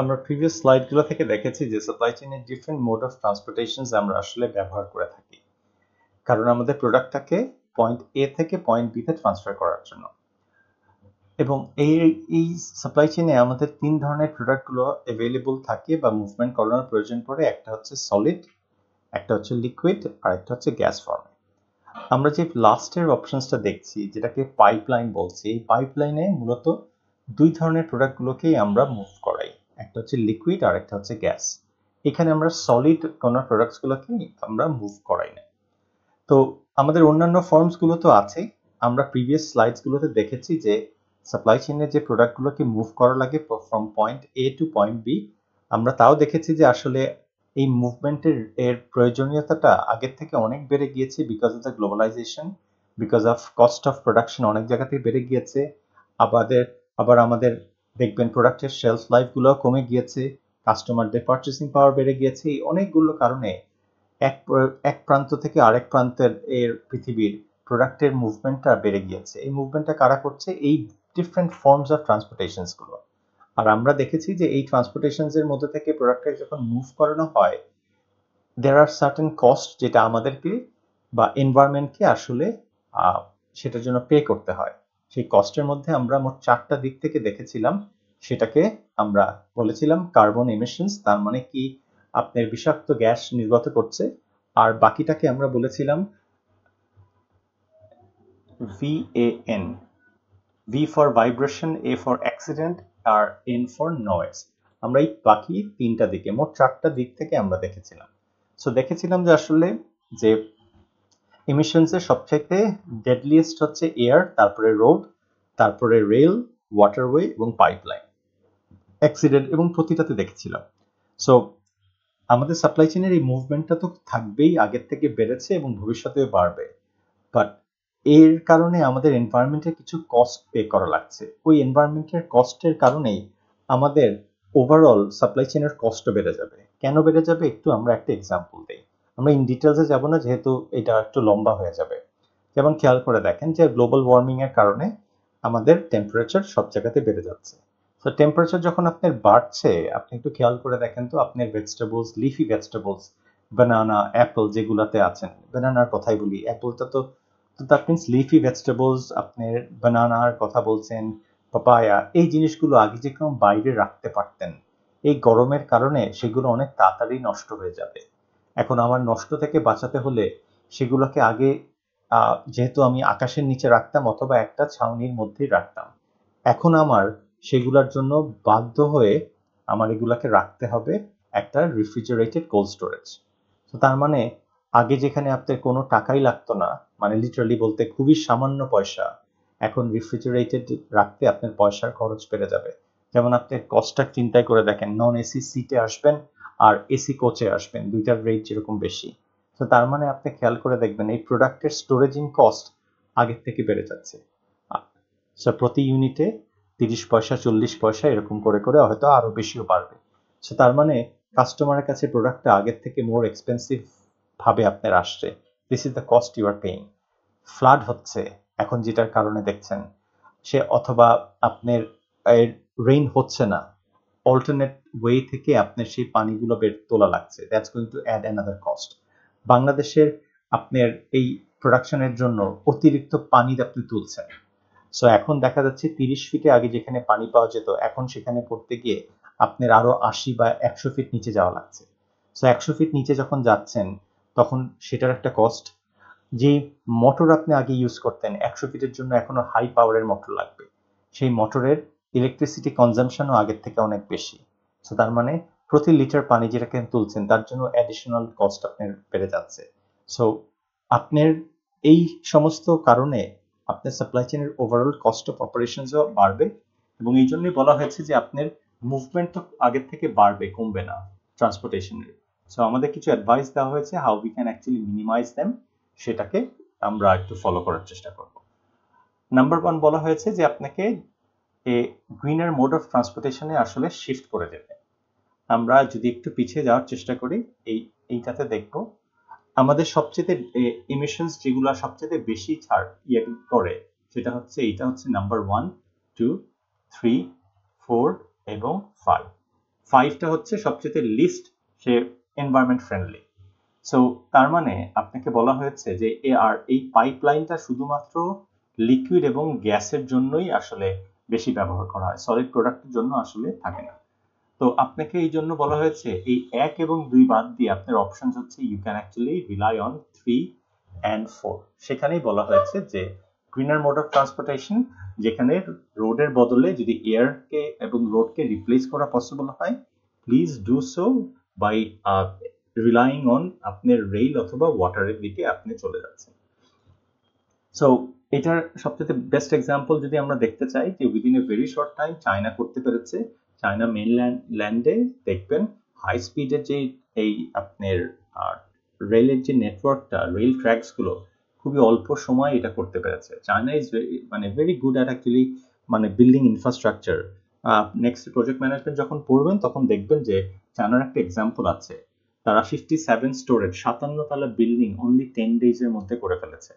আমরা প্রিভিয়াস স্লাইডগুলো থেকে দেখেছি যে সাপ্লাই চেইনের ডিফারেন্ট মোড অফ ট্রান্সপোর্টেশনস আমরা আসলে ব্যবহার করে থাকি কারণ আমাদের প্রোডাক্টটাকে পয়েন্ট এ থেকে পয়েন্ট বিতে ট্রান্সফার করার জন্য এবং এই এই সাপ্লাই চেইনে আমাদের তিন ধরনের প্রোডাক্টগুলো অ্যাভেলেবল থাকে বা মুভমেন্ট করানোর প্রয়োজন পড়ে একটা হচ্ছে সলিড একটা হচ্ছে লিকুইড আর একটা হচ্ছে গ্যাস ফর্মে আমরা যে লাস্টের অপশনসটা দেখছি যেটাকে পাইপলাইন বলছি এই পাইপলাইনে মূলত দুই ধরনের প্রোডাক্টগুলোকেই আমরা মুভ করাই একটা হচ্ছে লিকুইড আর একটা হচ্ছে গ্যাস এখানে আমরা সলিড কোনো প্রোডাক্টসগুলোকে আমরা মুভ করাই না তো আমাদের অন্যান্য ফর্মসগুলো তো আছে আমরা প্রিভিয়াস স্লাইডসগুলোতে দেখেছি যে সাপ্লাই চেইনে যে প্রোডাক্টগুলোকে মুভ করা লাগে from point A to point B আমরা তাও দেখেছি যে আসলে এই মুভমেন্টের এর প্রয়োজনীয়তাটা আগের থেকে অনেক বেড়ে গিয়েছে because of the globalization because of cost of production অনেক জায়গাতেই বেড়ে গিয়েছে আবাদের আবার আমাদের দেখবেন প্রোডাক্টের শেলফ লাইফগুলো কমে গিয়েছে কাস্টমারদের পারচেসিং পাওয়ার বেড়ে গিয়েছে এই অনেকগুলো কারণে এক এক প্রান্ত থেকে আরেক প্রান্তের এর পৃথিবীর প্রোডাক্টের মুভমেন্টটা বেড়ে গিয়েছে এই মুভমেন্টটা কারা করছে এই ডিফারেন্ট ফর্মস অফ ট্রান্সপোর্টেশনসগুলো আর আমরা দেখেছি যে এই ট্রান্সপোর্টেশনসের মধ্যে থেকে প্রোডাক্টের যখন মুভ করানো হয় দেয়ার আর সার্টেন কস্ট যেটা আমাদেরকে বা এনভায়রনমেন্টকে আসলে সেটার জন্য পে করতে হয় সেই কস্টের মধ্যে আমরা মোট চারটা দিক থেকে দেখেছিলাম সেটাকে আমরা বলেছিলাম কার্বন এমিশনস তার মানে কি আপনার বিষাক্ত গ্যাস নির্গত করছে আর বাকিটাকে আমরা বলেছিলাম VAN V for vibration A for accident আর এন ফর নয়েজ আমরা এই বাকি তিনটা দিকে মোট চারটা দিক থেকে আমরা দেখেছিলাম সো দেখেছিলাম যে আসলে যে ইমিশনসের সবচাইতে ডেডলিয়েস্ট হচ্ছে এয়ার তারপরে রোড তারপরে রেল ওয়াটারওয়ে এবং পাইপলাইন অ্যাক্সিডেন্ট এবং প্রতিটাতে দেখেছিলাম সো আমাদের সাপ্লাই চেনের এই মুভমেন্টটা তো থাকবেই আগের থেকে বেড়েছে এবং ভবিষ্যতে বাড়বে বাট এর কারণে আমাদের এনভায়রনমেন্টের কিছু কস্ট পে করা লাগছে ওই এনভায়রনমেন্টের কস্টের কারণেই আমাদের ওভারঅল সাপ্লাই চেনের কষ্ট বেড়ে যাবে কেন বেড়ে যাবে একটু আমরা একটা এক্সাম্পল দিই আমরা ইন ডিটেলসে যাব না যেহেতু এটা একটু লম্বা হয়ে যাবে যেমন খেয়াল করে দেখেন যে গ্লোবাল ওয়ার্মিংয়ের কারণে আমাদের টেম্পারেচার সব জায়গাতে বেড়ে যাচ্ছে তো টেম্পারেচার যখন আপনার বাড়ছে আপনি একটু খেয়াল করে দেখেন তো আপনার vegetables leafy vegetables banana apple যেগুলাতে আছেন বানানার কথাই বলি অ্যাপলটা তো তো দ্যাট লিফি ভেজিটেবলস আপনার বানানার কথা বলছেন পাপায়া এই জিনিসগুলো আগে যেরকম বাইরে রাখতে পারতেন এই গরমের কারণে সেগুলো অনেক তাড়াতাড়ি নষ্ট হয়ে যাবে এখন আমার নষ্ট থেকে বাঁচাতে হলে সেগুলোকে আগে যেহেতু আমি আকাশের নিচে রাখতাম অথবা একটা ছাউনির মধ্যেই রাখতাম এখন আমার সেগুলোর জন্য বাধ্য হয়ে আমার এগুলাকে রাখতে হবে একটা রেফ্রিজারেটেড কোল্ড স্টোরেজ তো তার মানে আগে যেখানে আপনার কোনো টাকাই লাগতো না মানে লিটারালি বলতে খুবই সামান্য পয়সা এখন রেফ্রিজারেটেড রাখতে আপনার পয়সার খরচ বেড়ে যাবে যেমন আপনি কস্টটা চিন্তায় করে দেখেন নন এসি সিটে আসবেন আর এসি কোচে আসবেন দুইটার রেট যেরকম বেশি তো তার মানে আপনি খেয়াল করে দেখবেন এই প্রোডাক্টের স্টোরেজিং কস্ট আগের থেকে বেড়ে যাচ্ছে সো প্রতি ইউনিটে তিরিশ পয়সা চল্লিশ পয়সা এরকম করে করে হয়তো আরও বেশিও বাড়বে সো তার মানে কাস্টমারের কাছে প্রোডাক্টটা আগের থেকে মোর এক্সপেন্সিভ ভাবে আপনার আসছে this is the cost you are paying flood হচ্ছে এখন যেটার কারণে দেখছেন সে অথবা আপনার রেইন হচ্ছে না অল্টারনেট ওয়ে থেকে আপনার সেই পানিগুলো বের তোলা লাগছে that's going to add another cost বাংলাদেশের আপনার এই প্রোডাকশনের জন্য অতিরিক্ত পানি আপনি তুলছেন সো এখন দেখা যাচ্ছে তিরিশ ফিটে আগে যেখানে পানি পাওয়া যেত এখন সেখানে করতে গিয়ে আপনার আরো আশি বা একশো ফিট নিচে যাওয়া লাগছে সো একশো ফিট নিচে যখন যাচ্ছেন তখন সেটার একটা কস্ট যে মোটর আপনি আগে ইউজ করতেন একশো ফিটের জন্য এখনো হাই পাওয়ারের মোটর লাগবে সেই মোটরের ইলেকট্রিসিটি কনজামশনও আগের থেকে অনেক বেশি সো তার মানে প্রতি লিটার পানি যেটাকে তুলছেন তার জন্য অ্যাডিশনাল কস্ট আপনার বেড়ে যাচ্ছে সো আপনার এই সমস্ত কারণে আপনার সাপ্লাই চেনের ওভারঅল কস্ট অফ অপারেশনসও বাড়বে এবং এই জন্যই বলা হয়েছে যে আপনার মুভমেন্ট তো আগের থেকে বাড়বে কমবে না ট্রান্সপোর্টেশনের সো আমাদের কিছু অ্যাডভাইস দেওয়া হয়েছে how we can actually minimize them সেটাকে আমরা একটু ফলো করার চেষ্টা করব নাম্বার ওয়ান বলা হয়েছে যে আপনাকে এ গ্রিনার মোড অফ ট্রান্সপোর্টেশনে আসলে শিফট করে দেবে আমরা যদি একটু পিছিয়ে যাওয়ার চেষ্টা করি এই এইটাতে দেখব আমাদের সবচেয়ে ইমিশনস যেগুলো সবচেয়ে বেশি ছাড় ইয়ে করে সেটা হচ্ছে এইটা হচ্ছে number one two three four এবং ফাইভ ফাইভটা হচ্ছে সবচেয়ে লিস্ট সে এনভায়রনমেন্ট ফ্রেন্ডলি সো তার মানে আপনাকে বলা হয়েছে যে এ আর এই পাইপলাইনটা শুধুমাত্র লিকুইড এবং গ্যাসের জন্যই আসলে বেশি ব্যবহার করা হয় সলিড প্রোডাক্টের জন্য আসলে থাকে না তো আপনাকে এই জন্য বলা হয়েছে এই এক এবং দুই বাদ দিয়ে আপনার অপশন হচ্ছে you can actually rely on three and four সেখানেই বলা হয়েছে যে গ্রিনার মোড অফ ট্রান্সপোর্টেশন যেখানে রোডের বদলে যদি এয়ারকে এবং রোডকে রিপ্লেস করা পসিবল হয় please do so by relying on আপনার রেল অথবা ওয়াটারের দিকে আপনি চলে যাচ্ছেন সো এটার সবচেয়ে বেস্ট এক্সাম্পল যদি আমরা দেখতে চাই যে within a very short time China করতে পেরেছে চায়না ল্যান্ডে দেখবেন হাই স্পিডের যে এই আপনার রেলের যে নেটওয়ার্কটা রেল ট্র্যাকসগুলো খুবই অল্প সময় এটা করতে পেরেছে চায়না ইজ মানে ভেরি গুড অ্যাট অ্যাকচুয়ালি মানে building infrastructure next project management যখন পড়বেন তখন দেখবেন যে চায়নার একটা এক্সাম্পল আছে তারা ফিফটি সেভেন স্টোরেজ সাতান্ন তালা বিল্ডিং অনলি টেন ডেজের মধ্যে করে ফেলেছে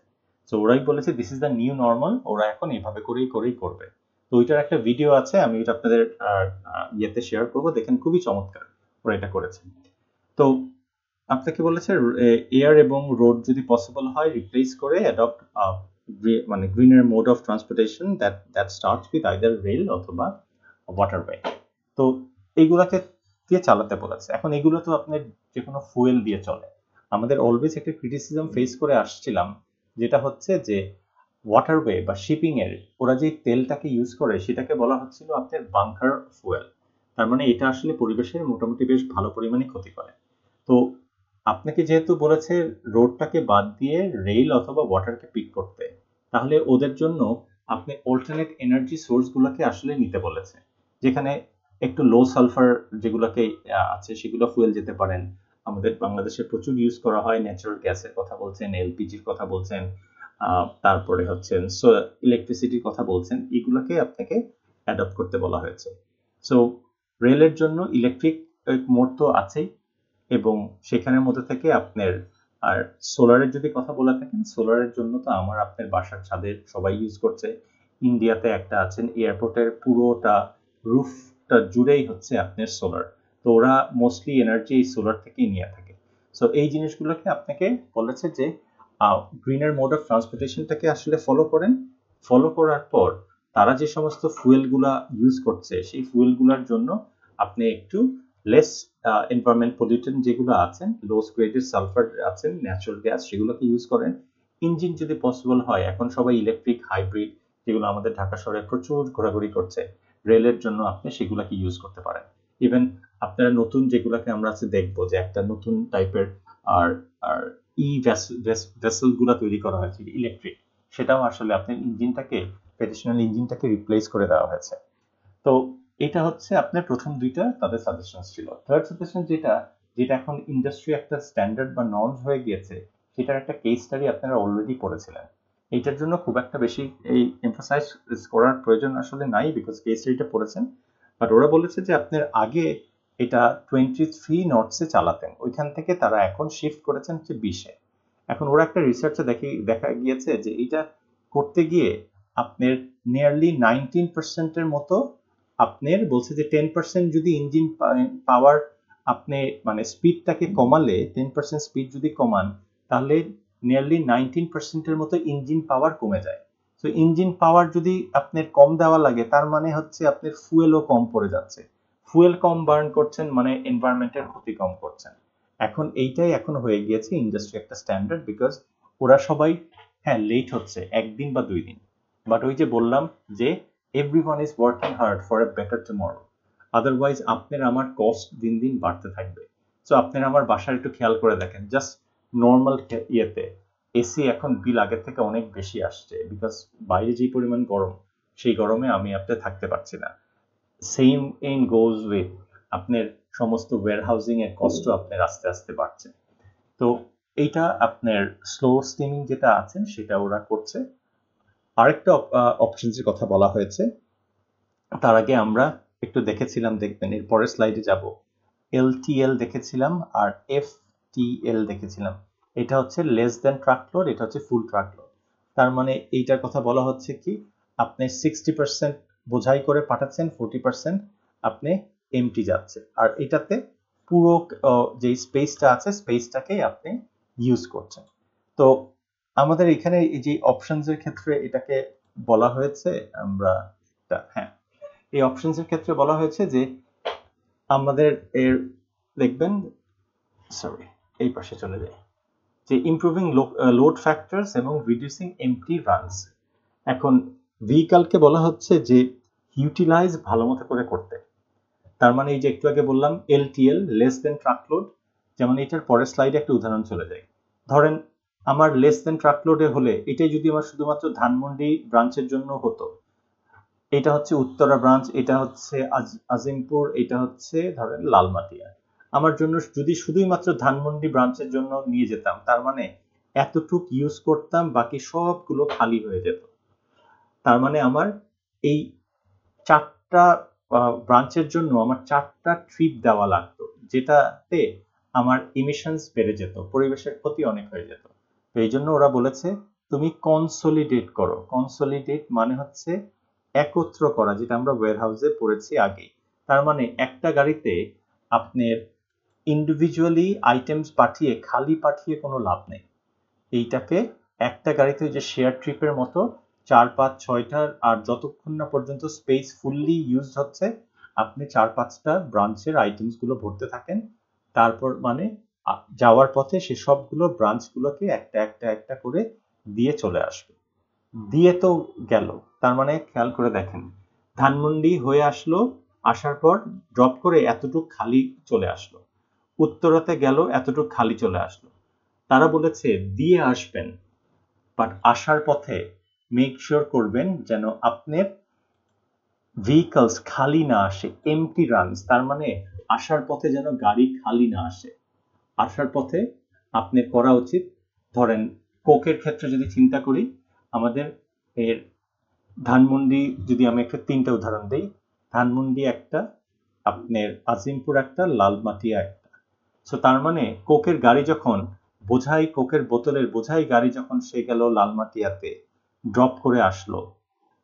তো ওরাই বলেছে this is the new normal ওরা এখন এভাবে করেই করেই করবে তো ওইটার একটা ভিডিও আছে আমি ওইটা আপনাদের ইয়েতে শেয়ার করব দেখেন খুবই চমৎকার ওরা এটা করেছে তো আপনাকে বলেছে এয়ার এবং রোড যদি পসিবল হয় রিপ্লেস করে অ্যাডপ্ট মানে গ্রিনের mode of transportation that that starts with either rail অথবা ওয়াটার ওয়াটারওয়ে তো এইগুলাকে দিয়ে চালাতে বলেছে এখন এগুলো তো আপনার যে কোনো ফুয়েল দিয়ে চলে আমাদের অলওয়েজ একটা ক্রিটিসিজম ফেস করে আসছিলাম যেটা হচ্ছে যে ওয়াটারওয়ে বা শিপিং এর ওরা যে তেলটাকে ইউজ করে সেটাকে বলা হচ্ছিল আপনার বাংকার ফুয়েল তার মানে এটা আসলে পরিবেশের মোটামুটি বেশ ভালো পরিমাণে ক্ষতি করে তো আপনাকে যেহেতু বলেছে রোডটাকে বাদ দিয়ে রেল অথবা ওয়াটারকে পিক করতে তাহলে ওদের জন্য আপনি অল্টারনেট এনার্জি সোর্সগুলোকে আসলে নিতে বলেছে যেখানে একটু লো সালফার যেগুলোকে আছে সেগুলো ফুয়েল যেতে পারেন আমাদের বাংলাদেশে প্রচুর ইউজ করা হয় ন্যাচারাল গ্যাসের কথা বলছেন এলপিজির কথা বলছেন তারপরে হচ্ছেন সো ইলেকট্রিসিটির কথা বলছেন এগুলোকে আপনাকে অ্যাডপ্ট করতে বলা হয়েছে সো রেলের জন্য ইলেকট্রিক মোড তো আছেই এবং সেখানের মধ্যে থেকে আপনার আর সোলারের যদি কথা বলে থাকেন সোলারের জন্য তো আমার আপনার বাসার ছাদের সবাই ইউজ করছে ইন্ডিয়াতে একটা আছেন এয়ারপোর্টের পুরোটা রুফটা জুড়েই হচ্ছে আপনার সোলার তো ওরা মোস্টলি এনার্জি এই সোলার থেকেই নিয়ে থাকে সো এই জিনিসগুলোকে আপনাকে বলেছে যে গ্রিনের মোড অফ ট্রান্সপোর্টেশনটাকে আসলে ফলো করেন ফলো করার পর তারা যে সমস্ত ফুয়েলগুলা ইউজ করছে সেই ফুয়েলগুলার জন্য আপনি একটু লেস এনভায়রনমেন্ট পলিউটেন যেগুলো আছেন লো স্কুয়েটেড সালফার আছেন ন্যাচারাল গ্যাস সেগুলোকে ইউজ করেন ইঞ্জিন যদি পসিবল হয় এখন সবাই ইলেকট্রিক হাইব্রিড যেগুলো আমাদের ঢাকা শহরে প্রচুর ঘোরাঘুরি করছে রেলের জন্য আপনি সেগুলোকে ইউজ করতে পারেন ইভেন আপনারা নতুন যেগুলোকে আমরা আজকে দেখবো যে একটা নতুন টাইপের আর আর ই গুলো তৈরি করা হয়েছে ইলেকট্রিক সেটাও আসলে আপনার ইঞ্জিনটাকে ট্রেডিশনাল ইঞ্জিনটাকে রিপ্লেস করে দেওয়া হয়েছে তো এটা হচ্ছে আপনার প্রথম দুইটা তাদের সাজেশন ছিল থার্ড সাজেশন যেটা যেটা এখন ইন্ডাস্ট্রি একটা স্ট্যান্ডার্ড বা নর্ম হয়ে গিয়েছে সেটার একটা কেস স্টাডি আপনারা অলরেডি পড়েছিলেন এইটার জন্য খুব একটা বেশি এই এমফাসাইজ করার প্রয়োজন আসলে নাই বিকজ কেস স্টাডিটা পড়েছেন বাট ওরা বলেছে যে আপনার আগে এটা টোয়েন্টি থ্রি নটসে চালাতেন ওইখান থেকে তারা এখন শিফট করেছেন হচ্ছে বিশে এখন ওরা একটা রিসার্চে দেখে দেখা গিয়েছে যে এটা করতে গিয়ে আপনার নিয়ারলি নাইনটিন পার্সেন্টের মতো আপনার বলছে যে টেন পার্সেন্ট যদি ইঞ্জিন পাওয়ার আপনি মানে স্পিডটাকে কমালে টেন পার্সেন্ট স্পিড যদি কমান তাহলে নিয়ারলি নাইনটিন পার্সেন্টের মতো ইঞ্জিন পাওয়ার কমে যায় তো ইঞ্জিন পাওয়ার যদি আপনার কম দেওয়া লাগে তার মানে হচ্ছে আপনার ফুয়েলও কম পড়ে যাচ্ছে ফুয়েল কম বার্ন করছেন মানে এনভায়রনমেন্টের ক্ষতি কম করছেন এখন এইটাই এখন হয়ে গিয়েছে ইন্ডাস্ট্রি একটা স্ট্যান্ডার্ড বিকজ ওরা সবাই হ্যাঁ লেট হচ্ছে একদিন বা দুই দিন বাট ওই যে বললাম যে everyone is working hard for a better tomorrow otherwise আপনার আমার কস্ট দিন দিন বাড়তে থাকবে সো আপনার আমার বাসার একটু খেয়াল করে দেখেন জাস্ট নর্মাল ইয়েতে এসি এখন বিল আগের থেকে অনেক বেশি আসছে বিকজ বাইরে যে পরিমাণ গরম সেই গরমে আমি আপনি থাকতে পারছি না সেম ইন গোজ উইথ আপনার সমস্ত ওয়্যারহাউজিং এর কষ্ট আপনার আস্তে আস্তে বাড়ছে তো এইটা আপনার স্লো স্টিমিং যেটা আছে সেটা ওরা করছে আরেকটা অপশনসের কথা বলা হয়েছে তার আগে আমরা একটু দেখেছিলাম দেখবেন এর পরের স্লাইডে যাব এলটিএল দেখেছিলাম আর এফটিএল দেখেছিলাম এটা হচ্ছে লেস দেন ট্রাকলোড এটা হচ্ছে ফুল ট্রাকলোড তার মানে এইটার কথা বলা হচ্ছে কি আপনি সিক্সটি পার্সেন্ট বোঝাই করে পাঠাচ্ছেন ফোরটি পার্সেন্ট আপনি এমটি যাচ্ছে আর এটাতে পুরো যে স্পেসটা আছে স্পেসটাকেই আপনি ইউজ করছেন তো আমাদের এখানে এই যে অপশনসের ক্ষেত্রে এটাকে বলা হয়েছে আমরা হ্যাঁ এই অপশনসের ক্ষেত্রে বলা হয়েছে যে আমাদের এর দেখবেন সরি এই পাশে চলে যায় যে ইমপ্রুভিং লোড ফ্যাক্টরস এবং রিডিউসিং এমটি রানস এখন ভেহিকালকে বলা হচ্ছে যে ইউটিলাইজ ভালো মতো করে করতে তার মানে এই যে একটু আগে বললাম এলটিএল লেস দেন ট্রাকলোড যেমন এটার পরের স্লাইডে একটা উদাহরণ চলে যায় ধরেন আমার লেস দেন ট্রাকলোডে হলে এটাই যদি আমার শুধুমাত্র ধানমন্ডি ব্রাঞ্চের জন্য হতো এটা হচ্ছে উত্তরা ব্রাঞ্চ এটা হচ্ছে আজিমপুর এটা হচ্ছে ধরেন লালমাটিয়া আমার জন্য যদি শুধুই মাত্র ধানমন্ডি ব্রাঞ্চের জন্য নিয়ে যেতাম তার মানে এতটুক ইউজ করতাম বাকি সবগুলো খালি হয়ে যেত তার মানে আমার এই চারটা ব্রাঞ্চের জন্য আমার চারটা ট্রিপ দেওয়া লাগতো যেটাতে আমার ইমিশনস বেড়ে যেত পরিবেশের ক্ষতি অনেক হয়ে যেত তো এই জন্য ওরা বলেছে তুমি কনসলিডেট করো কনসলিডেট মানে হচ্ছে একত্র করা যেটা আমরা হাউসে পড়েছি আগে তার মানে একটা গাড়িতে আপনার ইন্ডিভিজুয়ালি আইটেমস পাঠিয়ে খালি পাঠিয়ে কোনো লাভ নেই এইটাকে একটা গাড়িতে যে শেয়ার ট্রিপের মতো চার পাঁচ ছয়টার আর যতক্ষণ না পর্যন্ত স্পেস ফুললি ইউজড হচ্ছে আপনি চার পাঁচটা ব্রাঞ্চের আইটেমসগুলো ভরতে থাকেন তারপর মানে যাওয়ার পথে সে সবগুলো ব্রাঞ্চগুলোকে একটা একটা একটা করে দিয়ে চলে আসবে দিয়ে তো গেল তার মানে খেয়াল করে দেখেন ধানমন্ডি হয়ে আসলো আসার পর ড্রপ করে এতটুক খালি চলে আসলো উত্তরাতে গেল এতটুক খালি চলে আসলো তারা বলেছে দিয়ে আসবেন বাট আসার পথে মেক শিওর করবেন যেন আপনার ভেহিকলস খালি না আসে এমটি রানস তার মানে আসার পথে যেন গাড়ি খালি না আসে আসার পথে আপনি করা উচিত ধরেন কোকের ক্ষেত্রে যদি চিন্তা করি আমাদের এর ধানমন্ডি যদি আমি একটা তিনটা উদাহরণ দিই ধানমন্ডি একটা আপনার আজিমপুর একটা লালমাটিয়া একটা সো তার মানে কোকের গাড়ি যখন বোঝাই কোকের বোতলের বোঝাই গাড়ি যখন সে গেল লালমাটিয়াতে ড্রপ করে আসলো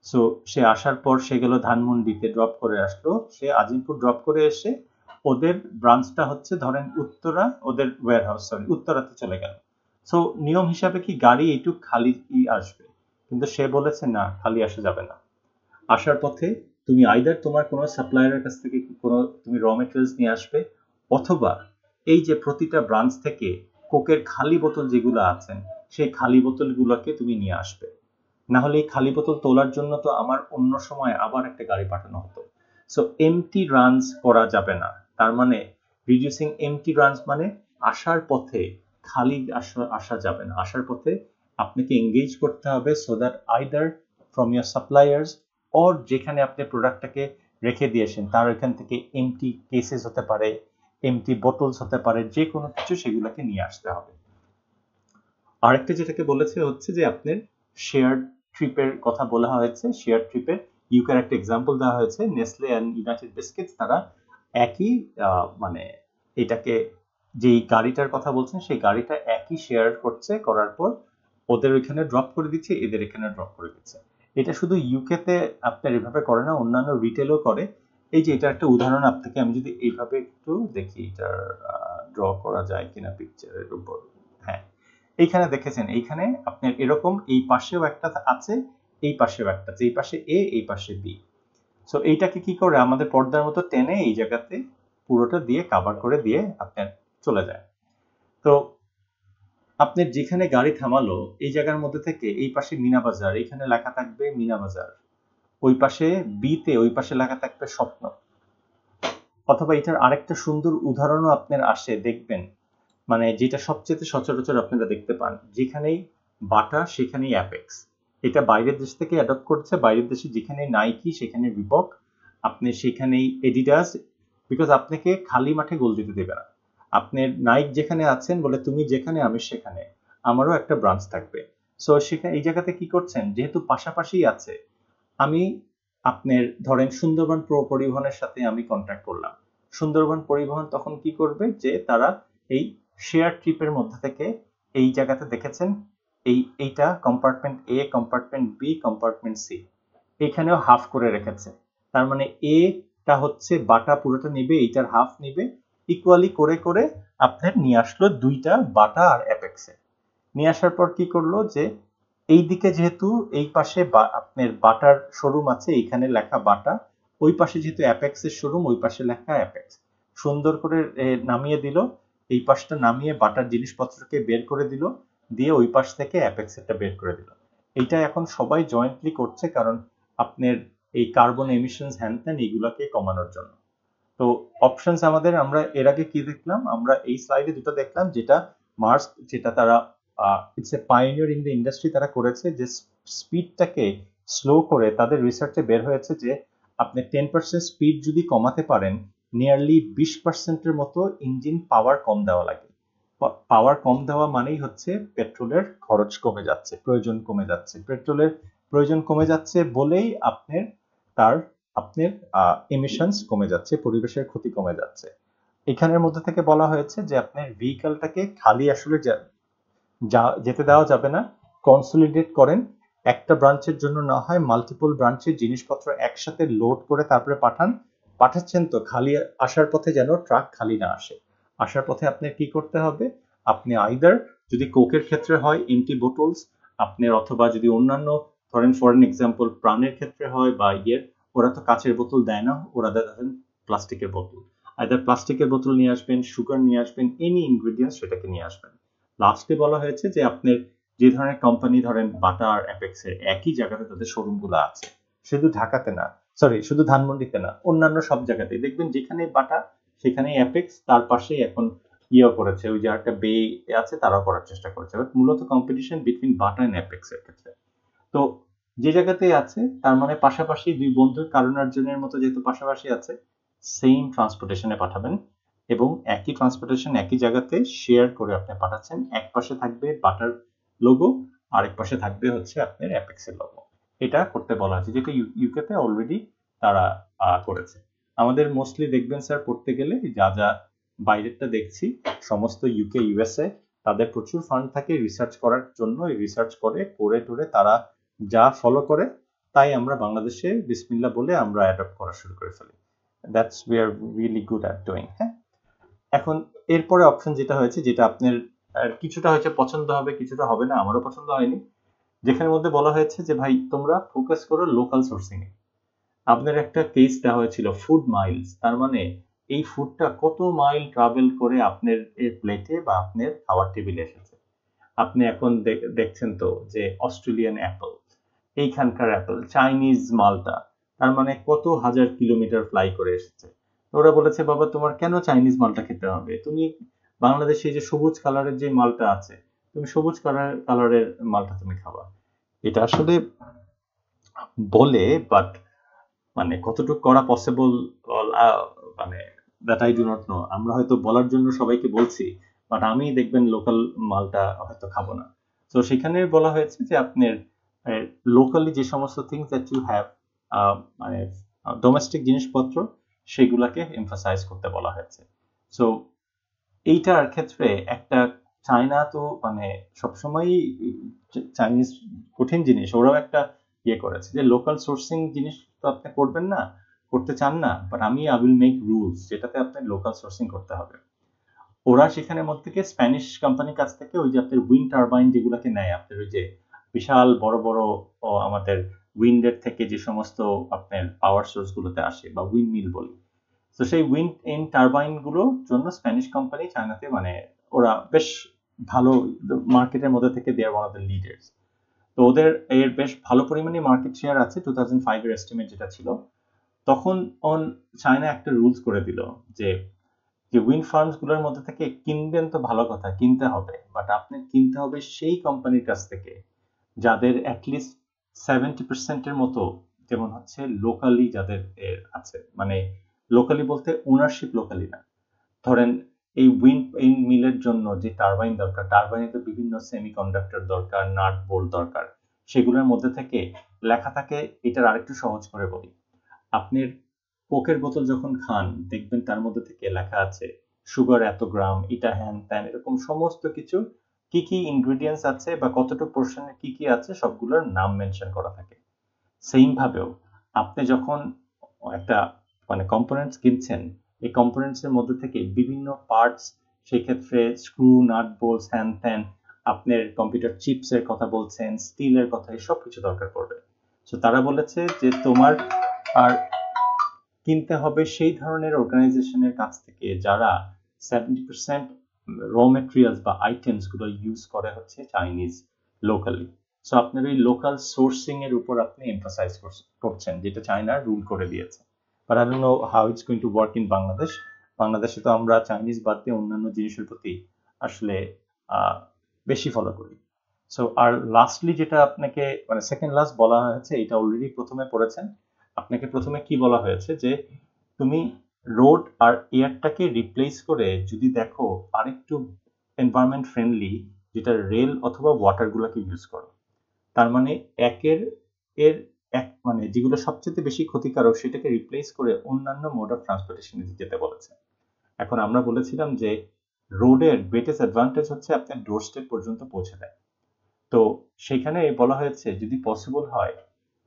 সো সে আসার পর সে গেল ধানমন্ডিতে ড্রপ করে আসলো সে আজিমপুর ড্রপ করে এসে ওদের ব্রাঞ্চটা হচ্ছে ধরেন উত্তরা ওদের হাউস সরি উত্তরাতে চলে গেল সো নিয়ম হিসাবে কি গাড়ি এইটুক খালি আসবে কিন্তু সে বলেছে না খালি আসা যাবে না আসার পথে তুমি আইদার তোমার কোনো সাপ্লায়ারের কাছ থেকে কোনো তুমি র মেটেরিয়ালস নিয়ে আসবে অথবা এই যে প্রতিটা ব্রাঞ্চ থেকে কোকের খালি বোতল যেগুলো আছেন সেই খালি বোতলগুলোকে তুমি নিয়ে আসবে না হলে এই খালি বোতল তোলার জন্য তো আমার অন্য সময় আবার একটা গাড়ি পাঠানো হতো সো এমটি রানস করা যাবে না তার মানে রিডিউসিং এমটি রানস মানে আসার পথে খালি আসা যাবে না আসার পথে আপনাকে এঙ্গেজ করতে হবে so that either from your suppliers or যেখানে আপনি প্রোডাক্টটাকে রেখে দিয়েছেন তার ওইখান থেকে এমটি কেসেস হতে পারে এমটি বোতলস হতে পারে যে কোনো কিছু সেগুলোকে নিয়ে আসতে হবে আরেকটা যেটাকে বলেছে হচ্ছে যে আপনার শেয়ার্ড ট্রিপের কথা বলা হয়েছে শেয়ার ট্রিপের ইউকের একটা এক্সাম্পল দেওয়া হয়েছে নেসলে অ্যান্ড ইউনাইটেড বিস্কিটস তারা একই মানে এটাকে যেই গাড়িটার কথা বলছেন সেই গাড়িটা একই শেয়ার করছে করার পর ওদের ওইখানে ড্রপ করে দিচ্ছে এদের এখানে ড্রপ করে দিচ্ছে এটা শুধু ইউকেতে আপনার এভাবে করে না অন্যান্য রিটেলও করে এই যে এটা একটা উদাহরণ আপনাকে আমি যদি এইভাবে একটু দেখি এটার ড্র করা যায় কিনা পিকচারের উপর হ্যাঁ এইখানে দেখেছেন এইখানে আপনার এরকম এই পাশেও একটা আছে এই পাশেও একটা আছে এই পাশে এ এই পাশে বি সো এইটাকে কি করে আমাদের পর্দার মতো টেনে এই জায়গাতে পুরোটা দিয়ে কাভার করে দিয়ে আপনার চলে যায় তো আপনি যেখানে গাড়ি থামালো এই জায়গার মধ্যে থেকে এই পাশে মিনা বাজার এখানে লেখা থাকবে মিনা বাজার ওই পাশে বিতে ওই পাশে লেখা থাকবে স্বপ্ন অথবা এটার আরেকটা সুন্দর উদাহরণও আপনার আসে দেখবেন মানে যেটা সবচেয়ে সচরাচর আপনারা দেখতে পান যেখানেই বাটা সেখানেই অ্যাপেক্স এটা বাইরের দেশ থেকে অ্যাডপ্ট করছে বাইরের দেশে যেখানে নাইকি সেখানে রিবক আপনি সেখানেই এডিডাস বিকজ আপনাকে খালি মাঠে গোল দিতে দেবে না আপনি নাইক যেখানে আছেন বলে তুমি যেখানে আমি সেখানে আমারও একটা ব্রাঞ্চ থাকবে সো সেখানে এই জায়গাতে কি করছেন যেহেতু পাশাপাশি আছে আমি আপনার ধরেন সুন্দরবন পরিবহনের সাথে আমি কন্ট্যাক্ট করলাম সুন্দরবন পরিবহন তখন কি করবে যে তারা এই শেয়ার ট্রিপের মধ্যে থেকে এই জায়গাতে দেখেছেন এই এইটা compartment A compartment B compartment C এখানেও হাফ করে রেখেছে তার মানে এটা হচ্ছে বাটা পুরোটা নিবে এইটার হাফ নিবে ইকুয়ালি করে করে আপনার নিয়ে আসলো দুইটা বাটা আর অ্যাপেক্সে নিয়ে আসার পর কি করলো যে এই দিকে যেহেতু এই পাশে আপনার বাটার শোরুম আছে এইখানে লেখা বাটা ওই পাশে যেহেতু অ্যাপেক্সের শোরুম ওই পাশে লেখা অ্যাপেক্স সুন্দর করে নামিয়ে দিল এই পাশটা নামিয়ে বাটার জিনিসপত্রকে বের করে দিল দিয়ে ওই পাশ থেকে অ্যাপেক্সেরটা বের করে দিল এইটা এখন সবাই জয়েন্টলি করছে কারণ আপনার এই কার্বন এমিশনস হ্যান ত্যান এইগুলোকে কমানোর জন্য তো অপশনস আমাদের আমরা এর আগে কি দেখলাম আমরা এই স্লাইডে দুটো দেখলাম যেটা মার্স যেটা তারা it's a pioneer in the industry তারা করেছে যে স্পিডটাকে স্লো করে তাদের রিসার্চে বের হয়েছে যে আপনি টেন পার্সেন্ট স্পিড যদি কমাতে পারেন নিয়ারলি বিশ পার্সেন্টের মতো ইঞ্জিন পাওয়ার কম দেওয়া লাগে পাওয়ার কম দেওয়া মানেই হচ্ছে পেট্রোলের খরচ কমে যাচ্ছে প্রয়োজন কমে যাচ্ছে পেট্রোলের প্রয়োজন কমে যাচ্ছে বলেই আপনার তার আপনার ইমিশনস কমে যাচ্ছে পরিবেশের ক্ষতি কমে যাচ্ছে এখানের মধ্যে থেকে বলা হয়েছে যে আপনার ভেহিকলটাকে খালি আসলে যেতে দেওয়া যাবে না কনসোলিডেট করেন একটা ব্রাঞ্চের জন্য না হয় মাল্টিপল ব্রাঞ্চের জিনিসপত্র একসাথে লোড করে তারপরে পাঠান পাঠাচ্ছেন তো খালি আসার পথে যেন ট্রাক খালি না আসে আসার পথে আপনি কি করতে হবে আপনি আইদার যদি কোকের ক্ষেত্রে হয় এমটি বোটলস আপনার অথবা যদি অন্যান্য ধরেন ফরেন এক্সাম্পল প্রাণের ক্ষেত্রে হয় বা ইয়ের ওরা তো কাঁচের বোতল দেয় না ওরা দেন প্লাস্টিকের বোতল আইদার প্লাস্টিকের বোতল নিয়ে আসবেন সুগার নিয়ে আসবেন এনি ইনগ্রিডিয়েন্টস সেটাকে নিয়ে আসবেন লাস্টে বলা হয়েছে যে আপনার যে ধরনের কোম্পানি ধরেন বাটার অ্যাপেক্সের একই জায়গাতে তাদের শোরুমগুলো আছে শুধু ঢাকাতে না সরি শুধু ধানমন্ডিতে না অন্যান্য সব জায়গাতেই দেখবেন যেখানে বাটা সেখানে অ্যাপেক্স তার পাশে এখন ইয়ে করেছে ওই যে একটা বে আছে তারাও করার চেষ্টা করেছে বাট মূলত competition between Bata and Apex এর ক্ষেত্রে তো যে জায়গাতেই আছে তার মানে পাশাপাশি দুই বন্ধু কারণ অর্জনের মতো যেহেতু পাশাপাশি আছে সেম ট্রান্সপোর্টেশনে পাঠাবেন এবং একই ট্রান্সপোর্টেশন একই জায়গাতে শেয়ার করে আপনি পাঠাচ্ছেন এক পাশে থাকবে বাটার লোগো আরেক পাশে থাকবে হচ্ছে আপনার অ্যাপেক্সের লোগো এটা করতে বলা হয়েছে যেটা ইউকেতে অলরেডি তারা করেছে আমাদের মোস্টলি দেখবেন স্যার পড়তে গেলে যা যা বাইরেরটা দেখছি সমস্ত ইউকে ইউএসএ তাদের প্রচুর ফান্ড থাকে রিসার্চ করার জন্য রিসার্চ করে করে টরে তারা যা ফলো করে তাই আমরা বাংলাদেশে বিসমিল্লা বলে আমরা অ্যাডপ্ট করা শুরু করে ফেলি that's we are really good at doing হ্যাঁ এখন এরপরে অপশন যেটা হয়েছে যেটা আপনার কিছুটা হয়েছে পছন্দ হবে কিছুটা হবে না আমারও পছন্দ হয়নি যেখানের মধ্যে বলা হয়েছে যে ভাই তোমরা ফোকাস করো লোকাল এ আপনার একটা কেস দেওয়া হয়েছিল ফুড মাইলস তার মানে এই ফুডটা কত মাইল ট্রাভেল করে আপনার প্লেটে বা আপনার খাওয়ার টেবিলে এসেছে আপনি এখন দেখছেন তো যে অস্ট্রেলিয়ান অ্যাপল এইখানকার অ্যাপল চাইনিজ মালটা তার মানে কত হাজার কিলোমিটার ফ্লাই করে এসেছে ওরা বলেছে বাবা তোমার কেন চাইনিজ মালটা খেতে হবে তুমি বাংলাদেশে যে সবুজ কালারের যে মালটা আছে তুমি সবুজ কালার কালারের মালটা তুমি খাবা এটা আসলে বলে বাট মানে কতটুকু করা পসিবল মানে that I do not know আমরা হয়তো বলার জন্য সবাইকে বলছি বাট আমি দেখবেন লোকাল মালটা হয়তো খাবো না তো সেখানে বলা হয়েছে যে আপনার লোকালি যে সমস্ত থিংস দ্যাট ইউ হ্যাভ মানে ডোমেস্টিক জিনিসপত্র সেগুলাকে এমফাসাইজ করতে বলা হয়েছে সো এইটার ক্ষেত্রে একটা চায়না তো মানে সবসময়ই চাইনিজ কঠিন জিনিস ওরাও একটা ইয়ে করেছে যে লোকাল সোর্সিং জিনিস তো আপনি করবেন না করতে চান না বাট আমি আই উইল মেক রুলস যেটাতে আপনার লোকাল সোর্সিং করতে হবে ওরা সেখানে মধ্যে থেকে স্প্যানিশ কোম্পানির কাছ থেকে ওই যে আপনার উইন্ড টারবাইন যেগুলোকে নেয় আপনার ওই যে বিশাল বড় বড় আমাদের উইন্ডের থেকে যে সমস্ত আপনার পাওয়ার সোর্সগুলোতে আসে বা উইন্ড মিল বলি তো সেই উইন্ড ইন টারবাইনগুলোর জন্য স্প্যানিশ কোম্পানি চায়নাতে মানে ওরা বেশ ভালো মার্কেটের মধ্যে থেকে they're one of the leaders তো ওদের এর বেশ ভালো পরিমাণে মার্কেট শেয়ার আছে টু থাউজেন্ড ফাইভের এস্টিমেট যেটা ছিল তখন অন চায়না একটা রুলস করে দিল যে যে উইন্ড গুলোর মধ্যে থেকে কিনবেন তো ভালো কথা কিনতে হবে বাট আপনি কিনতে হবে সেই কোম্পানির কাছ থেকে যাদের অ্যাটলিস্ট সেভেন্টি পার্সেন্টের মতো যেমন হচ্ছে লোকালি যাদের আছে মানে লোকালি বলতে ওনারশিপ লোকালি না ধরেন এই উইন্ড এই মিলের জন্য যে টারবাইন দরকার টারবাইনে তো বিভিন্ন সেমিকন্ডাক্টর দরকার নাট বোল্ট দরকার সেগুলোর মধ্যে থেকে লেখা থাকে এটার আরেকটু সহজ করে বলি আপনার কোকের বোতল যখন খান দেখবেন তার মধ্যে থেকে লেখা আছে সুগার এত গ্রাম এটা হ্যান ত্যান এরকম সমস্ত কিছু কি কি ইনগ্রেডিয়েন্টস আছে বা কতটুকু পোর্শনে কি কি আছে সবগুলোর নাম মেনশন করা থাকে সেইম ভাবেও আপনি যখন একটা মানে কম্পোনেন্টস কিনছেন এই কম্পোনেন্টসের মধ্যে থেকে বিভিন্ন পার্টস সেক্ষেত্রে screw nut bolts hand fan আপনার কম্পিউটার চিপস এর কথা বলছেন স্টিলের কথা সব কিছু দরকার পড়বে সো তারা বলেছে যে তোমার আর কিনতে হবে সেই ধরনের অর্গানাইজেশনের কাছ থেকে যারা সেভেন্টি পার্সেন্ট র মেটেরিয়ালস বা আইটেমস গুলো ইউজ করে হচ্ছে চাইনিজ লোকালি সো আপনার ওই লোকাল সোর্সিং এর উপর আপনি এমফাসাইজ করছেন যেটা চায়না রুল করে দিয়েছে but I know how it's going to work in Bangladesh বাংলাদেশে তো আমরা চাইনিজ বাদ দিয়ে অন্যান্য জিনিসের প্রতি আসলে বেশি ফলো করি সো আর লাস্টলি যেটা আপনাকে মানে সেকেন্ড লাস্ট বলা হয়েছে এটা অলরেডি প্রথমে পড়েছেন আপনাকে প্রথমে কি বলা হয়েছে যে তুমি রোড আর এয়ারটাকে রিপ্লেস করে যদি দেখো আরেকটু এনভায়রনমেন্ট ফ্রেন্ডলি যেটা রেল অথবা ওয়াটারগুলোকে ইউজ করো তার মানে একের এর এক মানে যেগুলো সবচেয়ে বেশি ক্ষতিকারক সেটাকে রিপ্লেস করে অন্যান্য মোড অফ ট্রান্সপোর্টেশনে যেতে বলেছে এখন আমরা বলেছিলাম যে রোডের গ্রেটেস্ট অ্যাডভান্টেজ হচ্ছে আপনার স্টেপ পর্যন্ত পৌঁছে দেয় তো সেখানে বলা হয়েছে যদি পসিবল হয়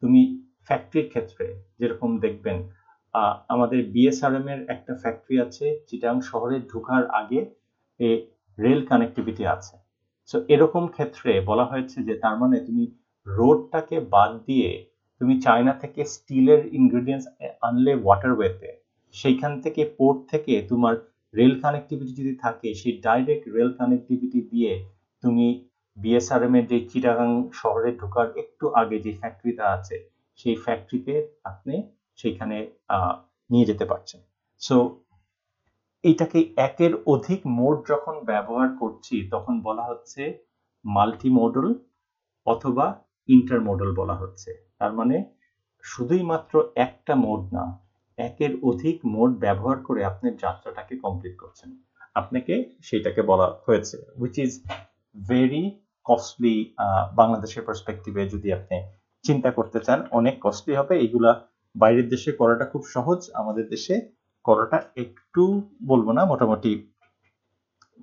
তুমি ফ্যাক্টরির ক্ষেত্রে যেরকম দেখবেন আমাদের বিএসআরএম এর একটা ফ্যাক্টরি আছে চিটাং শহরে ঢুকার আগে রেল কানেক্টিভিটি আছে তো এরকম ক্ষেত্রে বলা হয়েছে যে তার মানে তুমি রোডটাকে বাদ দিয়ে তুমি চায়না থেকে স্টিলের ইনগ্রেডিয়েন্টস আনলে ওয়াটারওয়েতে সেইখান থেকে পোর্ট থেকে তোমার রেল কানেক্টিভিটি যদি থাকে সেই ডাইরেক্ট রেল কানেক্টিভিটি দিয়ে তুমি বিএসআরএম এর যে চিটাগাং শহরে ঢোকার একটু আগে যে ফ্যাক্টরিটা আছে সেই ফ্যাক্টরিতে আপনি সেইখানে নিয়ে যেতে পারছেন সো এটাকে একের অধিক মোড যখন ব্যবহার করছি তখন বলা হচ্ছে মাল্টি মডেল অথবা ইন্টারমোডাল বলা হচ্ছে তার মানে শুধুই মাত্র একটা মোড না একের অধিক মোড ব্যবহার করে আপনার যাত্রাটাকে কমপ্লিট করছেন আপনাকে সেইটাকে বলা হয়েছে উইচ ইজ ভেরি কস্টলি বাংলাদেশের পার্সপেক্টিভে যদি আপনি চিন্তা করতে চান অনেক কস্টলি হবে এগুলা বাইরের দেশে করাটা খুব সহজ আমাদের দেশে করাটা একটু বলবো না মোটামুটি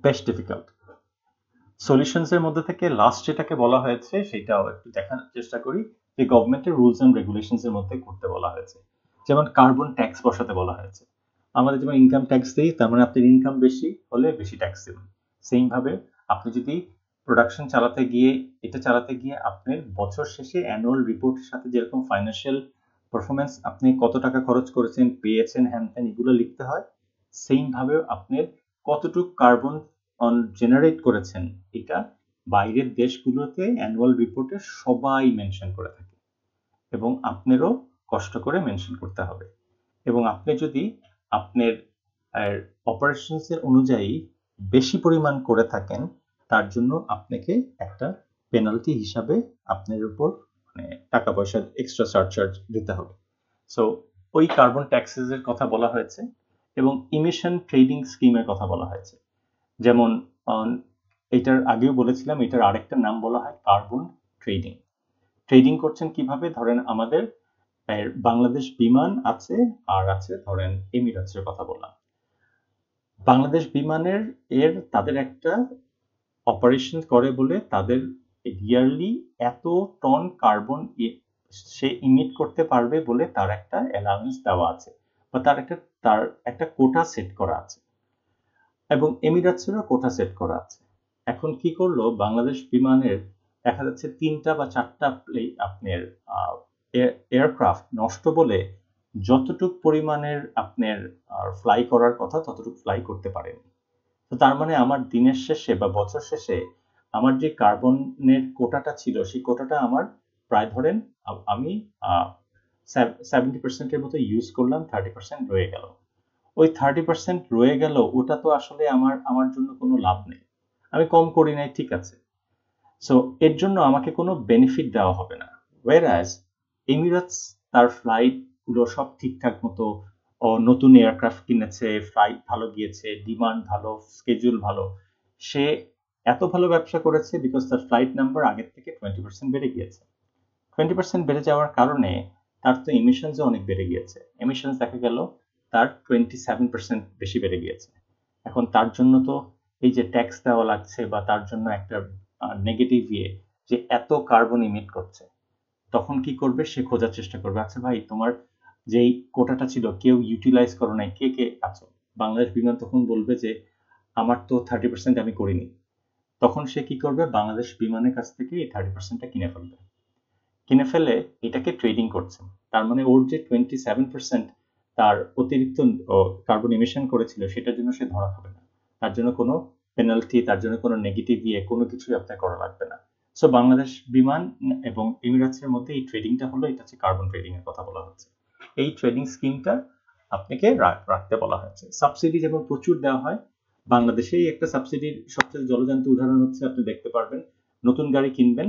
বেশ ডিফিকাল্ট সলিউশনস এর মধ্যে থেকে লাস্ট যেটাকে বলা হয়েছে সেটাও একটু দেখার চেষ্টা করি যে গভর্নমেন্টের রুলস এন্ড রেগুলেশনস এর মধ্যে করতে বলা হয়েছে যেমন কার্বন ট্যাক্স বসাতে বলা হয়েছে আমাদের যেমন ইনকাম ট্যাক্স দিই তার মানে আপনার ইনকাম বেশি হলে বেশি ট্যাক্স দেবেন সেম ভাবে আপনি যদি প্রোডাকশন চালাতে গিয়ে এটা চালাতে গিয়ে আপনার বছর শেষে অ্যানুয়াল রিপোর্টের সাথে যেরকম ফাইন্যান্সিয়াল পারফরমেন্স আপনি কত টাকা খরচ করেছেন পেয়েছেন হ্যান ত্যান এগুলো লিখতে হয় সেইমভাবে আপনার কতটুকু কার্বন অন জেনারেট করেছেন এটা বাইরের দেশগুলোতে অ্যানুয়াল রিপোর্টে সবাই মেনশন করে থাকে এবং আপনারও কষ্ট করে মেনশন করতে হবে এবং আপনি যদি আপনার অপারেশনসের অনুযায়ী বেশি পরিমাণ করে থাকেন তার জন্য আপনাকে একটা পেনাল্টি হিসাবে আপনার উপর মানে টাকা পয়সা এক্সট্রা সার্চার্জ দিতে হবে সো ওই কার্বন ট্যাক্সেসের কথা বলা হয়েছে এবং ইমিশন ট্রেডিং স্কিমের কথা বলা হয়েছে যেমন এটার আগেও বলেছিলাম এটার আরেকটা নাম বলা হয় কার্বন ট্রেডিং ট্রেডিং করছেন কিভাবে ধরেন আমাদের বাংলাদেশ বিমান আছে আর আছে ধরেন এমিরাটসের কথা বললাম বাংলাদেশ বিমানের এর তাদের একটা অপারেশন করে বলে তাদের ইয়ারলি এত টন কার্বন সে ইমিট করতে পারবে বলে তার একটা অ্যালাউন্স দেওয়া আছে বা তার একটা তার একটা কোটা সেট করা আছে এবং এমিরাতসেরও কোঠা সেট করা আছে এখন কি করলো বাংলাদেশ বিমানের দেখা যাচ্ছে তিনটা বা চারটা আপনার এয়ারক্রাফট নষ্ট বলে যতটুক পরিমাণের আপনার ফ্লাই করার কথা ততটুক ফ্লাই করতে পারেন তো তার মানে আমার দিনের শেষে বা বছর শেষে আমার যে কার্বনের কোটাটা ছিল সেই কোটাটা আমার প্রায় ধরেন আমি সেভেন্টি পার্সেন্টের মতো ইউজ করলাম থার্টি পার্সেন্ট রয়ে গেল ওই থার্টি পার্সেন্ট রয়ে গেল ওটা তো আসলে আমার আমার জন্য কোনো লাভ নেই আমি কম করি নাই ঠিক আছে সো এর জন্য আমাকে কোনো বেনিফিট দেওয়া হবে না ওয়ের অ্যাজ এমিরাটস তার ফ্লাইটগুলো সব ঠিকঠাক মতো নতুন এয়ারক্রাফট কিনেছে ফ্লাইট ভালো গিয়েছে ডিমান্ড ভালো স্কেজুল ভালো সে এত ভালো ব্যবসা করেছে বিকজ তার ফ্লাইট নাম্বার আগের থেকে টোয়েন্টি পার্সেন্ট বেড়ে গিয়েছে টোয়েন্টি পার্সেন্ট বেড়ে যাওয়ার কারণে তার তো এমিশনসও অনেক বেড়ে গিয়েছে এমিশনস দেখা গেল তার টোয়েন্টি সেভেন পার্সেন্ট বেশি বেড়ে গিয়েছে এখন তার জন্য তো এই যে ট্যাক্স দেওয়া লাগছে বা তার জন্য একটা নেগেটিভ ইয়ে যে এত কার্বন ইমিট করছে তখন কি করবে সে খোঁজার চেষ্টা করবে আচ্ছা ভাই তোমার যে কোটাটা ছিল কেউ ইউটিলাইজ করো নাই কে কে আছো বাংলাদেশ বিমান তখন বলবে যে আমার তো থার্টি পার্সেন্ট আমি করিনি তখন সে কি করবে বাংলাদেশ বিমানের কাছ থেকে এই থার্টি পার্সেন্টটা কিনে ফেলবে কিনে ফেলে এটাকে ট্রেডিং করছে তার মানে ওর যে টোয়েন্টি সেভেন পার্সেন্ট তার অতিরিক্ত কার্বন ইমিশন করেছিল সেটার জন্য সে ধরা খাবে না তার জন্য কোনো পেনাল্টি তার জন্য কোনো নেগেটিভ ইয়ে কোনো কিছুই আপনার করা লাগবে না সো বাংলাদেশ বিমান এবং এমিরাটসের মধ্যে এই ট্রেডিংটা হলো এটা হচ্ছে কার্বন ট্রেডিং এর কথা বলা হচ্ছে এই ট্রেডিং স্কিমটা আপনাকে রাখতে বলা হয়েছে সাবসিডি যেমন প্রচুর দেওয়া হয় বাংলাদেশেই একটা সাবসিডির সবচেয়ে জলজান্ত উদাহরণ হচ্ছে আপনি দেখতে পারবেন নতুন গাড়ি কিনবেন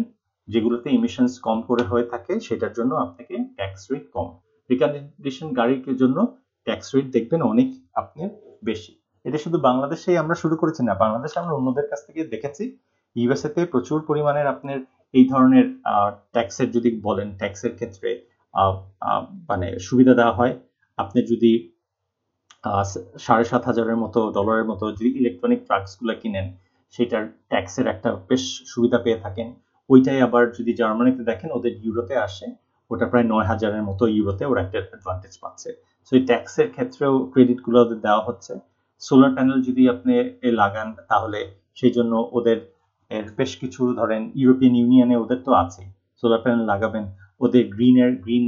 যেগুলোতে ইমিশনস কম করে হয়ে থাকে সেটার জন্য আপনাকে ট্যাক্স রেট কম রিকালিডেশন গাড়ির জন্য ট্যাক্স রেট দেখবেন অনেক আপনার বেশি এটা শুধু বাংলাদেশেই আমরা শুরু করেছি না বাংলাদেশে আমরা অন্যদের কাছ থেকে দেখেছি ইউএসএতে প্রচুর পরিমাণের আপনার এই ধরনের ট্যাক্সের যদি বলেন ট্যাক্সের ক্ষেত্রে মানে সুবিধা দেওয়া হয় আপনি যদি সাড়ে সাত হাজারের মতো ডলারের মতো যদি ইলেকট্রনিক ট্রাক্সগুলো কিনেন সেটার ট্যাক্সের একটা বেশ সুবিধা পেয়ে থাকেন ওইটাই আবার যদি জার্মানিতে দেখেন ওদের ইউরোতে আসে ওটা প্রায় নয় হাজারের মতো ইউরোতে ওরা একটা অ্যাডভান্টেজ পাচ্ছে সো এই ট্যাক্সের ক্ষেত্রেও ক্রেডিটগুলো ওদের দেওয়া হচ্ছে সোলার প্যানেল যদি আপনি লাগান তাহলে সেই জন্য ওদের এর বেশ কিছু ধরেন ইউরোপিয়ান ইউনিয়নে ওদের তো আছে সোলার প্যানেল লাগাবেন ওদের গ্রিনের গ্রিন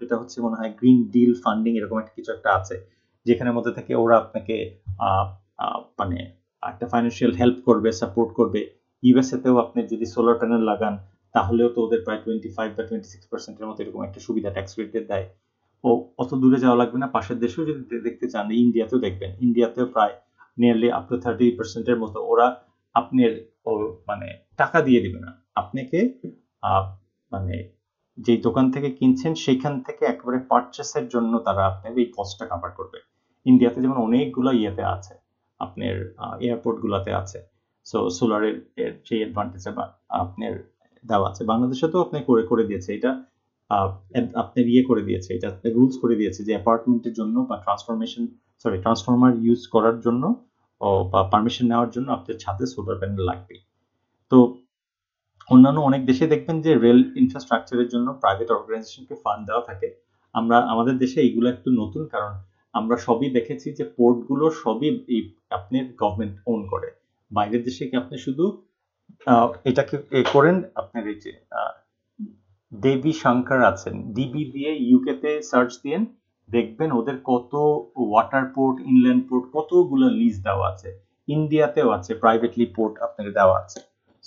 যেটা হচ্ছে মনে হয় গ্রিন ডিল ফান্ডিং এরকম একটা কিছু একটা আছে যেখানের মধ্যে থেকে ওরা আপনাকে মানে একটা ফাইন্যান্সিয়াল হেল্প করবে সাপোর্ট করবে ইউএসএতেও আপনি যদি সোলার প্যানেল লাগান তাহলেও তো ওদের প্রায় টোয়েন্টি ফাইভ বা টোয়েন্টি সিক্স পার্সেন্টের মতো এরকম একটা সুবিধা ট্যাক্স রেটের দেয় ও অত দূরে যাওয়া লাগবে না পাশের দেশেও যদি দেখতে চান ইন্ডিয়াতেও দেখবেন ইন্ডিয়াতেও প্রায় নিয়ারলি আপ টু থার্টি পার্সেন্টের মতো ওরা আপনার ও মানে টাকা দিয়ে দিবে না আপনাকে মানে যেই দোকান থেকে কিনছেন সেখান থেকে একেবারে পারচেসের জন্য তারা আপনার এই কস্টটা কাভার করবে ইন্ডিয়াতে যেমন অনেকগুলো ইয়েতে আছে আপনার এয়ারপোর্ট গুলাতে আছে সো সোলারের যে অ্যাডভান্টেজ বা আপনার দেওয়া আছে বাংলাদেশে তো আপনি করে করে দিয়েছে এটা আপনি ইয়ে করে দিয়েছে এটা আপনার রুলস করে দিয়েছে যে অ্যাপার্টমেন্টের জন্য বা ট্রান্সফরমেশন সরি ট্রান্সফরমার ইউজ করার জন্য বা পারমিশন নেওয়ার জন্য আপনার ছাদে সোলার প্যানেল লাগবে তো অন্যান্য অনেক দেশে দেখবেন যে রেল ইনফ্রাস্ট্রাকচারের জন্য প্রাইভেট অর্গানাইজেশনকে ফান্ড দেওয়া থাকে আমরা আমাদের দেশে এইগুলো একটু নতুন কারণ আমরা সবই দেখেছি যে পোর্টগুলো সবই আপনি গভর্নমেন্ট ওন করে বাইরের দেশে কি আপনি শুধু এটাকে এ করেন আপনার এই যে দেবী শঙ্কর আছেন ডিবি দিয়ে ইউকেতে সার্চ দিয়েন দেখবেন ওদের কত ওয়াটার পোর্ট ইনল্যান্ড পোর্ট কতগুলো লিজ দেওয়া আছে ইন্ডিয়াতেও আছে প্রাইভেটলি পোর্ট আপনাদের দেওয়া আছে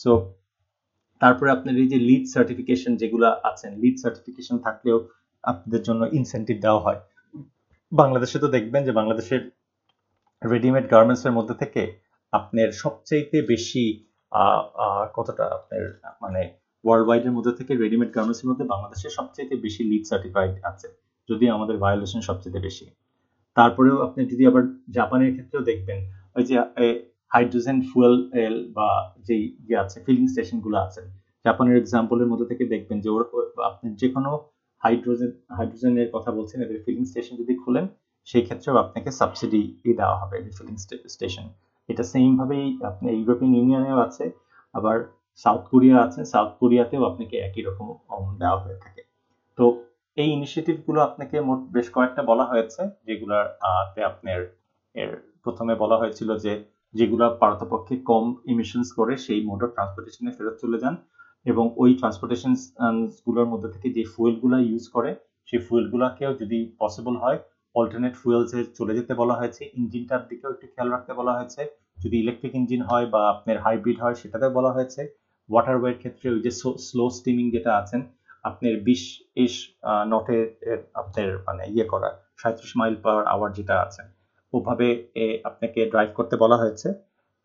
সো তারপরে আপনার এই যে লিড সার্টিফিকেশন যেগুলো আছেন লিড সার্টিফিকেশন থাকলেও আপনাদের জন্য ইনসেন্টিভ দেওয়া হয় বাংলাদেশে তো দেখবেন যে বাংলাদেশের রেডিমেড গার্মেন্টসের মধ্যে থেকে আপনার সবচাইতে বেশি কতটা আপনার মানে ওয়ার্ল্ড ওয়াইড এর মধ্যে থেকে রেডিমেড গার্মেন্টস এর মধ্যে বাংলাদেশে সবচেয়ে বেশি লিড সার্টিফাইড আছে যদি আমাদের ভায়োলেশন সবচেয়ে বেশি তারপরেও আপনি যদি আবার জাপানের ক্ষেত্রেও দেখবেন ওই যে হাইড্রোজেন ফুয়েল এল বা যে ইয়ে আছে ফিলিং স্টেশন গুলো আছে জাপানের এক্সাম্পলের মধ্যে থেকে দেখবেন যে ওর আপনি যে কোনো হাইড্রোজেন হাইড্রোজেনের কথা বলছেন এদের ফিলিং স্টেশন যদি খুলেন সেই ক্ষেত্রেও আপনাকে সাবসিডি দেওয়া হবে ফিলিং স্টেশন এটা সেম ভাবেই আপনি ইউরোপিয়ান ইউনিয়নেও আছে আবার সাউথ কোরিয়া আছে সাউথ কোরিয়াতেও আপনাকে একই রকম দেওয়া হয়ে থাকে তো এই ইনিশিয়েটিভগুলো আপনাকে মোট বেশ কয়েকটা বলা হয়েছে যেগুলার তে আপনার এর প্রথমে বলা হয়েছিল যে যেগুলো পার্থপক্ষে কম ইমিশনস করে সেই মোটর ট্রান্সপোর্টেশনে ফেরত চলে যান এবং ওই ট্রান্সপোর্টেশন গুলোর মধ্যে থেকে যে ফুয়েলগুলো ইউজ করে সেই ফুয়েলগুলোকেও যদি পসিবল হয় অল্টারনেট ফুয়েলসে চলে যেতে বলা হয়েছে ইঞ্জিনটার দিকেও একটু খেয়াল রাখতে বলা হয়েছে যদি ইলেকট্রিক ইঞ্জিন হয় বা আপনার হাইব্রিড হয় সেটাতে বলা হয়েছে ওয়াটার ওয়াটারওয়ের ক্ষেত্রে ওই যে স্লো স্টিমিং যেটা আছেন আপনার বিশ ইস নটে আপনার মানে ইয়ে করা সাঁত্রিশ মাইল পার আওয়ার যেটা আছে ওভাবে আপনাকে ড্রাইভ করতে বলা হয়েছে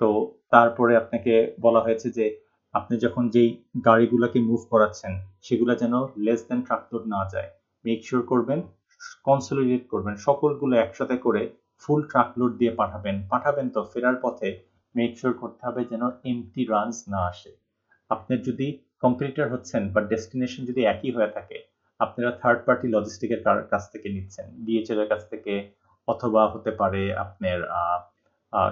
তো তারপরে আপনাকে বলা হয়েছে যে আপনি যখন যেই গাড়িগুলোকে মুভ করাচ্ছেন সেগুলো যেন লেস দেন ট্রাক্টর না যায় মেক শিওর করবেন কনসোলিডেট করবেন সকলগুলো একসাথে করে ফুল ট্রাকলোড দিয়ে পাঠাবেন পাঠাবেন তো ফেরার পথে মেক শিওর করতে হবে যেন এমটি রানস না আসে আপনার যদি কম্পিটিটর হচ্ছেন বা ডেস্টিনেশন যদি একই হয়ে থাকে আপনারা থার্ড পার্টি লজিস্টিকের কাছ থেকে নিচ্ছেন ডিএচএল এর কাছ থেকে অথবা হতে পারে আপনার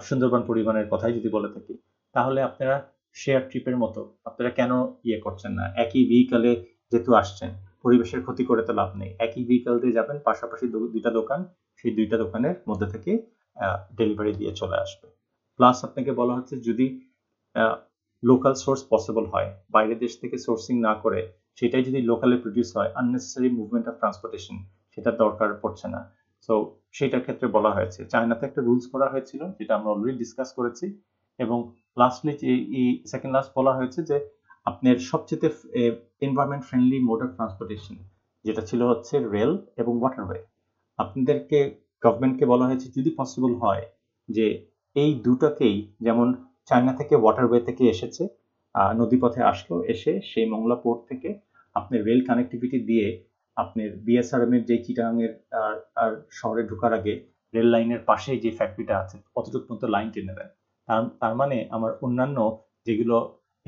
সুন্দরবন পরিবহনের কথাই যদি বলে থাকি তাহলে আপনারা শেয়ার ট্রিপের মতো আপনারা কেন ইয়ে করছেন না একই ভেহিকালে যেহেতু আসছেন পরিবেশের ক্ষতি করে তো লাভ নেই একই ভেহিকাল দিয়ে যাবেন পাশাপাশি দুইটা দোকান সেই দুইটা দোকানের মধ্যে থেকে ডেলিভারি দিয়ে চলে আসবে প্লাস আপনাকে বলা হচ্ছে যদি লোকাল সোর্স পসিবল হয় বাইরের দেশ থেকে সোর্সিং না করে সেটাই যদি লোকালে প্রডিউস হয় আননেসেসারি মুভমেন্ট অফ ট্রান্সপোর্টেশন সেটা দরকার পড়ছে না সো সেটার ক্ষেত্রে বলা হয়েছে চায়নাতে একটা রুলস করা হয়েছিল যেটা আমরা অলরেডি ডিসকাস করেছি এবং লাস্টলি এই সেকেন্ড লাস্ট বলা হয়েছে যে আপনার সবচেয়ে environment friendly mode of transportation যেটা ছিল হচ্ছে রেল এবং ওয়াটারওয়ে আপনাদেরকে গভর্নমেন্টকে বলা হয়েছে যদি পসিবল হয় যে এই দুটাকেই যেমন চায়না থেকে ওয়াটারওয়ে থেকে এসেছে নদীপথে আসলো এসে সেই মংলা পোর্ট থেকে আপনি রেল কানেক্টিভিটি দিয়ে আপনার বিএসআরএম এর যে চিটাগাংয়ের আর শহরে ঢোকার আগে রেল লাইনের পাশে যে ফ্যাক্টরিটা আছে অতটুক পর্যন্ত লাইন টেনে দেয় তার মানে আমার অন্যান্য যেগুলো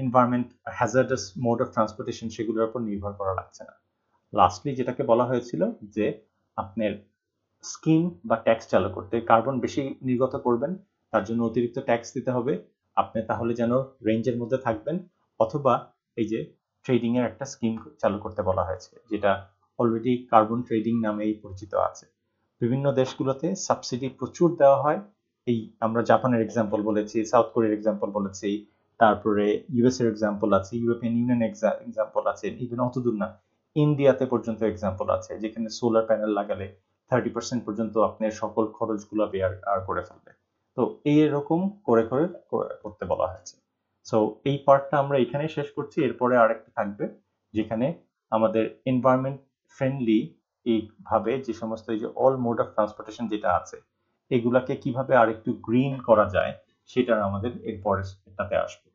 environment hazardous mode of transportation সেগুলোর উপর নির্ভর করা লাগছে না লাস্টলি যেটাকে বলা হয়েছিল যে আপনার স্কিম বা ট্যাক্স চালু করতে কার্বন বেশি নির্গত করবেন তার জন্য অতিরিক্ত ট্যাক্স দিতে হবে আপনি তাহলে যেন রেঞ্জের মধ্যে থাকবেন অথবা এই যে ট্রেডিং এর একটা স্কিম চালু করতে বলা হয়েছে যেটা অলরেডি কার্বন ট্রেডিং নামেই পরিচিত আছে বিভিন্ন দেশগুলোতে সাবসিডি প্রচুর দেওয়া হয় এই আমরা জাপানের এক্সাম্পল বলেছি সাউথ কোরিয়ার এক্সাম্পল বলেছি তারপরে ইউএস এর এক্সাম্পল আছে ইউরোপিয়ান ইউনিয়ন এক্সাম্পল আছে ইভেন অত দূর না ইন্ডিয়াতে পর্যন্ত এক্সাম্পল আছে যেখানে সোলার প্যানেল লাগালে থার্টি পার্সেন্ট পর্যন্ত আপনার সকল খরচগুলো বেয়ার আর করে ফেলবে তো এইরকম করে করে করতে বলা হয়েছে সো এই পার্টটা আমরা এখানে শেষ করছি এরপরে আরেকটা থাকবে যেখানে আমাদের এনভায়রনমেন্ট ফ্রেন্ডলি এইভাবে যে সমস্ত এই যে অল মোড অফ ট্রান্সপোর্টেশন যেটা আছে এগুলাকে কিভাবে আরেকটু গ্রিন করা যায় সেটা আমাদের এরপরে পরেরটাতে আসবে